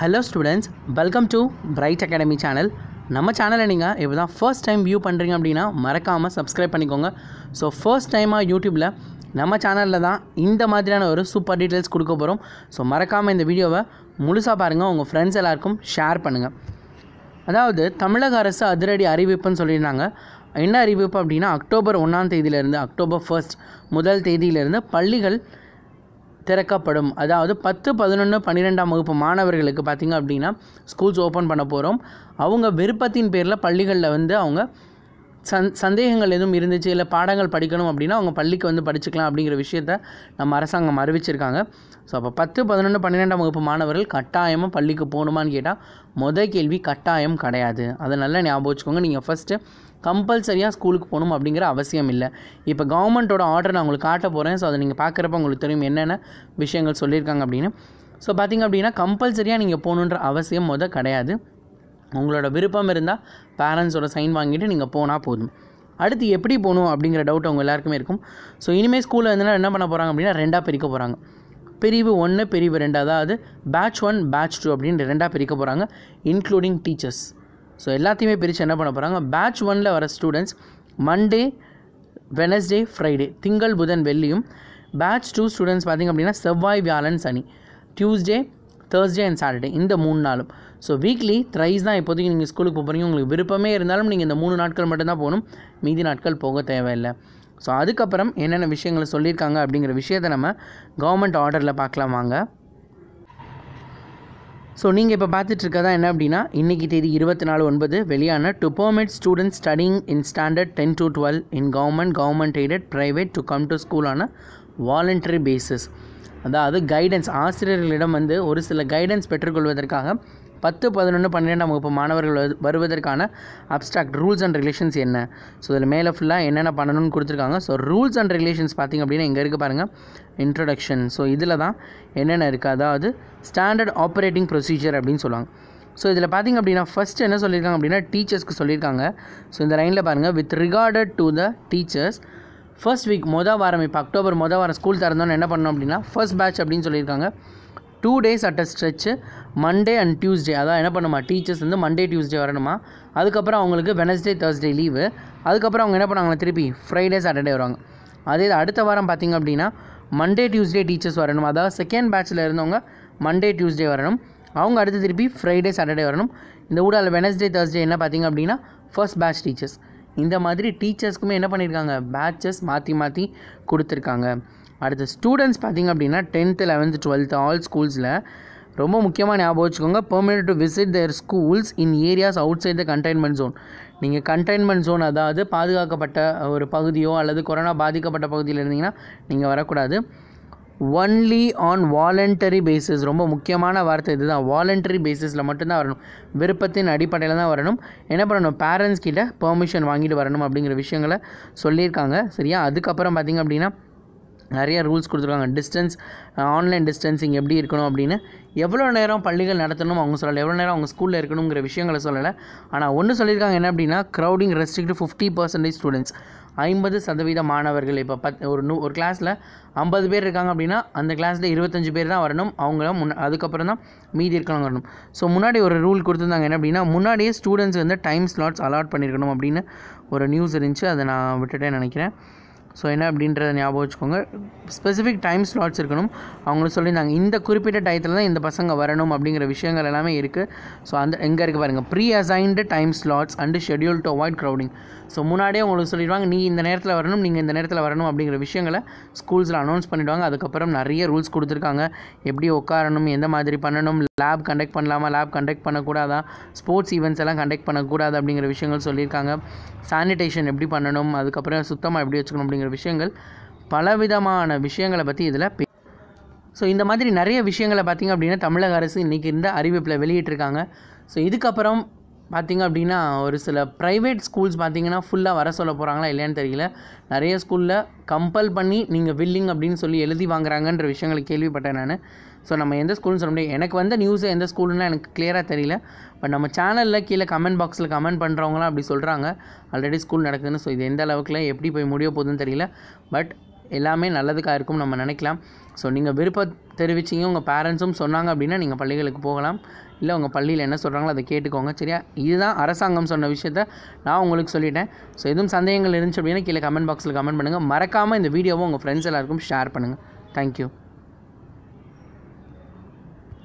hello students welcome to Bright Academy channel நம்ம சேனலை நீங்கள் இப்போ தான் ஃபர்ஸ்ட் டைம் வியூ பண்ணுறீங்க அப்படின்னா மறக்காமல் சப்ஸ்கிரைப் பண்ணிக்கோங்க ஸோ ஃபர்ஸ்ட் டைமாக யூடியூப்பில் நம்ம சேனலில் தான் இந்த மாதிரியான ஒரு சூப்பர் டீட்டெயில்ஸ் கொடுக்க போகிறோம் ஸோ மறக்காமல் இந்த வீடியோவை முழுசாக பாருங்கள் உங்கள் ஃப்ரெண்ட்ஸ் எல்லாருக்கும் ஷேர் பண்ணுங்கள் அதாவது தமிழக அரசு அதிரடி அறிவிப்புன்னு சொல்லியிருந்தாங்க என்ன அறிவிப்பு அப்படின்னா அக்டோபர் ஒன்றாம் தேதியிலேருந்து அக்டோபர் ஃபர்ஸ்ட் முதல் தேதியிலேருந்து பள்ளிகள் திறக்கப்படும் அதாவது பத்து பதினொன்று பன்னிரெண்டாம் வகுப்பு மாணவர்களுக்கு பார்த்திங்க அப்படின்னா ஸ்கூல்ஸ் ஓப்பன் பண்ண போகிறோம் அவங்க விருப்பத்தின் பேரில் பள்ளிகளில் வந்து அவங்க சந் சந்தேகங்கள் எதுவும் இருந்துச்சு இல்லை பாடங்கள் படிக்கணும் அப்படின்னா அவங்க பள்ளிக்கு வந்து படிச்சுக்கலாம் அப்படிங்கிற விஷயத்த நம்ம அரசாங்கம் அறிவிச்சிருக்காங்க ஸோ அப்போ பத்து பதினொன்று பன்னிரெண்டாம் வகுப்பு மாணவர்கள் கட்டாயமாக பள்ளிக்கு போகணுமான்னு கேட்டால் மொதல் கேள்வி கட்டாயம் கிடையாது அதை நல்லா ஞாபகம் வச்சுக்கோங்க நீங்கள் ஃபஸ்ட்டு கம்பல்சரியாக ஸ்கூலுக்கு போகணும் அப்படிங்கிற அவசியம் இல்லை இப்போ கவர்மெண்ட்டோட ஆர்டர் நான் உங்களுக்கு காட்ட போகிறேன் ஸோ அதை நீங்கள் பார்க்குறப்ப உங்களுக்கு தெரியும் என்னென்ன விஷயங்கள் சொல்லியிருக்காங்க அப்படின்னு ஸோ பார்த்திங்க அப்படின்னா கம்பல்சரியாக நீங்கள் போகணுன்ற அவசியம் மொதல் கிடையாது உங்களோட விருப்பம் இருந்தால் பேரண்ட்ஸோட சைன் வாங்கிட்டு நீங்கள் போனால் போதும் அடுத்து எப்படி போகணும் அப்படிங்கிற டவுட் அவங்க எல்லாருக்குமே இருக்கும் ஸோ இனிமேல் ஸ்கூலில் இருந்தனா என்ன பண்ண போகிறாங்க அப்படின்னா ரெண்டாக பிரிக்க போகிறாங்க பிரிவு ஒன்று பிரிவு ரெண்டு அதாவது பேட்ச் ஒன் பேட்ச் டூ அப்படின்னு ரெண்டாக பிரிக்க போகிறாங்க இன்க்ளூடிங் டீச்சர்ஸ் ஸோ எல்லாத்தையுமே பிரித்து என்ன பண்ண போகிறாங்க பேட்ச் ஒனில் வர ஸ்டூடெண்ட்ஸ் மண்டே வெனஸ்டே ஃப்ரைடே திங்கள் புதன் வெள்ளியும் பேட்ச் டூ ஸ்டூடெண்ட்ஸ் பார்த்திங்க அப்படின்னா செவ்வாய் வியாழன் சனி டியூஸ்டே தேர்ஸ்டே அண்ட் சாட்டர்டே இந்த மூணு நாளும் ஸோ வீக்லி த்ரைஸ் தான் இப்போதைக்கு நீங்கள் ஸ்கூலுக்கு போகிறீங்க உங்களுக்கு விருப்பமே இருந்தாலும் நீங்கள் இந்த மூணு நாட்கள் மட்டும்தான் போகணும் மீதி நாட்கள் போக தேவையில்லை ஸோ அதுக்கப்புறம் என்னென்ன விஷயங்களை சொல்லியிருக்காங்க அப்படிங்கிற விஷயத்தை நம்ம கவர்மெண்ட் ஆர்டரில் பார்க்கலாம் வாங்க ஸோ நீங்கள் இப்போ பார்த்துட்ருக்கதான் என்ன அப்படின்னா இன்றைக்கி தேதி இருபத்தி நாலு ஒன்பது வெளியான to permit students studying in standard ten to twelve in government government aided private to come to school on a voluntary basis அதாவது கைடன்ஸ் ஆசிரியர்களிடம் வந்து ஒரு சில கைடன்ஸ் பெற்றுக்கொள்வதற்காக பத்து பதினொன்று பன்னிரெண்டாம் வகுப்பு மாணவர்கள் வருவதற்கான அப்ட்ராக்ட் ரூல்ஸ் அண்ட் ரெகுலேஷன்ஸ் என்ன ஸோ இதில் மேலே ஃபுல்லாக என்னென்ன பண்ணணும்னு கொடுத்துருக்காங்க ஸோ ரூல்ஸ் அண்ட் ரெகுலேஷன்ஸ் பார்த்திங்க அப்படின்னா இங்கே இருக்குது பாருங்கள் இன்ட்ரொடக்ஷன் ஸோ இதில் தான் என்னென்ன இருக்குது அதாவது ஸ்டாண்டர்ட் ஆப்ரேட்டிங் ப்ரொசீஜர் அப்படின்னு சொல்லுவாங்க ஸோ இதில் பார்த்திங்க அப்படின்னா ஃபஸ்ட்டு என்ன சொல்லியிருக்காங்க அப்படின்னா டீச்சர்ஸ்க்கு சொல்லியிருக்காங்க ஸோ இந்த லைனில் பாருங்கள் with regarded to the teachers first week மொதல் வாரம் இப்போ அக்டோபர் மொதல் வாரம் ஸ்கூல் திறந்தோன்னு என்ன பண்ணோம் அப்படின்னா ஃபர்ஸ்ட் பேட்ச் அப்படின்னு சொல்லியிருக்காங்க two days at a stretch Monday and Tuesday அதான் என்ன பண்ணுமா டீச்சர்ஸ் வந்து மண்டே டியூஸ்டே வரணுமா அதுக்கப்புறம் அவங்களுக்கு வெனஸ்டே தேர்ஸ்டே லீவு அதுக்கப்புறம் அவங்க என்ன பண்ணுவாங்களா திருப்பி ஃப்ரைடே சாட்டர்டே வருவாங்க அதே அடுத்த வாரம் பார்த்திங்க அப்படின்னா மண்டே டியூஸ்டே டீச்சர்ஸ் வரணும் அதாவது செகண்ட் பேட்சில் இருந்தவங்க மண்டே டியூஸ்டே வரணும் அவங்க அடுத்து திருப்பி ஃப்ரைடே சாட்டர்டே வரணும் இந்த ஊடால் வெனஸ்டே தேர்ஸ்டே என்ன பார்த்திங்க அப்படின்னா ஃபர்ஸ்ட் பேட்ச் டீச்சர்ஸ் இந்த மாதிரி டீச்சர்ஸ்க்குமே என்ன பண்ணியிருக்காங்க பேட்சஸ் மாற்றி மாற்றி கொடுத்துருக்காங்க அடுத்து ஸ்டூடெண்ட்ஸ் பார்த்திங்க அப்படின்னா டென்த்து லெவன்த்து டுவெல்த்து ஆல் ஸ்கூல்ஸில் ரொம்ப முக்கியமாக ஞாபகம் வச்சுக்கோங்க permitted to visit their schools in areas outside the containment zone நீங்கள் கண்டெய்ன்மெண்ட் ஜோன் அதாவது பாதுகாக்கப்பட்ட ஒரு பகுதியோ அல்லது கொரோனா பாதிக்கப்பட்ட பகுதியில் இருந்தீங்கன்னா நீங்கள் வரக்கூடாது ஒன்லி ஆன் வாலண்டரி பேசிஸ் ரொம்ப முக்கியமான வார்த்தை இதுதான் வாலண்டரி பேசிஸில் மட்டும்தான் வரணும் விருப்பத்தின் அடிப்படையில் தான் வரணும் என்ன பண்ணணும் பேரண்ட்ஸ் கிட்டே பெர்மிஷன் வாங்கிட்டு வரணும் அப்படிங்கிற விஷயங்களை சொல்லியிருக்காங்க சரியா அதுக்கப்புறம் பார்த்திங்க அப்படின்னா நிறைய ரூல்ஸ் கொடுத்துருக்காங்க டிஸ்டன்ஸ் ஆன்லைன் டிஸ்டன்சிங் எப்படி இருக்கணும் அப்படின்னு எவ்வளோ நேரம் பள்ளிகள் நடத்தணும் அவங்க சொல்லலை எவ்வளோ நேரம் அவங்க ஸ்கூலில் இருக்கணுங்கிற விஷயங்களை சொல்லலை ஆனால் ஒன்று சொல்லியிருக்காங்க என்ன அப்படின்னா crowding restrict fifty percentage students ஐம்பது சதவீத மாணவர்கள் இப்போ பத் ஒரு நூ ஒரு கிளாஸில் ஐம்பது பேர் இருக்காங்க அப்படின்னா அந்த கிளாஸில் இருபத்தஞ்சு பேர் தான் வரணும் அவங்கள முன் அதுக்கப்புறம் தான் மீதி இருக்கலாம் வரணும் ஸோ முன்னாடி ஒரு ரூல் கொடுத்துருந்தாங்க என்ன அப்படின்னா முன்னாடியே ஸ்டூடெண்ட்ஸ் வந்து டைம் ஸ்லாட்ஸ் அலாட் பண்ணியிருக்கணும் அப்படின்னு ஒரு நியூஸ் இருந்துச்சு அதை நான் விட்டுட்டேன் நினைக்கிறேன் ஸோ என்ன அப்படின்றத ஞாபகம் வச்சுக்கோங்க ஸ்பெசிஃபிக் டைம் ஸ்லாட்ஸ் இருக்கணும் அவங்களும் சொல்லியிருந்தாங்க இந்த குறிப்பிட்ட டயத்தில் தான் இந்த பசங்க வரணும் அப்படிங்கிற விஷயங்கள் எல்லாமே இருக்குது ஸோ அந்த எங்கே இருக்குது பாருங்கள் pre assigned time slots and schedule to avoid crowding so முன்னாடியே உங்களுக்கு சொல்லிடுவாங்க நீ இந்த நேரத்தில் வரணும் நீங்கள் இந்த நேரத்தில் வரணும் அப்படிங்கிற விஷயங்களை ஸ்கூல்ஸில் அனௌன்ஸ் பண்ணிவிடுவாங்க அதுக்கப்புறம் நிறைய ரூல்ஸ் கொடுத்துருக்காங்க எப்படி உட்காரணும் எந்த மாதிரி பண்ணணும் லேப் கண்டக்ட் பண்ணலாமா லேப் கண்டக்ட் பண்ணக்கூடாதா ஸ்போர்ட்ஸ் ஈவெண்ட்ஸ் எல்லாம் கண்டக்ட் பண்ணக்கூடாது அப்படிங்கிற விஷயங்கள் சொல்லியிருக்காங்க சானிடேஷன் எப்படி பண்ணணும் அதுக்கப்புறம் சுத்தமாக எப்படி வச்சுக்கணும் அப்படிங்கிற விஷயங்கள் பலவிதமான விஷயங்களை பற்றி இதில் ஸோ இந்த மாதிரி நிறைய விஷயங்களை பார்த்திங்க அப்படின்னா தமிழக அரசு இன்றைக்கி இருந்த அறிவிப்பில் வெளியிட்டிருக்காங்க ஸோ இதுக்கப்புறம் பார்த்திங்க அப்படின்னா ஒரு சில ப்ரைவேட் ஸ்கூல்ஸ் பார்த்திங்கன்னா ஃபுல்லாக வர சொல்ல போகிறாங்களா இல்லையான்னு தெரியல நிறைய ஸ்கூலில் கம்பல் பண்ணி நீங்கள் வில்லிங் அப்படின்னு சொல்லி எழுதி வாங்குறாங்கன்ற விஷயங்களை கேள்விப்பட்டேன் நான் ஸோ நம்ம எந்த ஸ்கூல்னு சொல்ல முடியும் எனக்கு வந்த நியூஸ் எந்த ஸ்கூல்னு எனக்கு கிளியராக தெரியல பட் நம்ம சேனலில் கீழே கமெண்ட் பாக்ஸில் கமெண்ட் பண்ணுறவங்களாம் அப்படி சொல்கிறாங்க ஆல்ரெடி ஸ்கூல் நடக்குதுன்னு ஸோ இது எந்த அளவுக்குலாம் எப்படி போய் முடிய போகுதுன்னு தெரியல பட் எல்லாமே நல்லதுக்காக இருக்கும் நம்ம நினைக்கலாம் ஸோ நீங்கள் விருப்பம் தெரிவிச்சிங்க உங்கள் பேரண்ட்ஸும் சொன்னாங்க அப்படின்னா நீங்கள் பள்ளிகளுக்கு போகலாம் இல்லை உங்கள் பள்ளியில் என்ன சொல்கிறாங்களோ அதை கேட்டுக்கோங்க சரியா இதுதான் அரசாங்கம் சொன்ன விஷயத்த நான் உங்களுக்கு சொல்லிட்டேன் ஸோ எதுவும் சந்தேகங்கள் இருந்துச்சு அப்படின்னா கீழே கமெண்ட் பாக்ஸில் கமெண்ட் பண்ணுங்கள் மறக்காமல் இந்த வீடியோவை உங்கள் ஃப்ரெண்ட்ஸ் எல்லாருக்கும் ஷேர் பண்ணுங்கள் தேங்க்யூ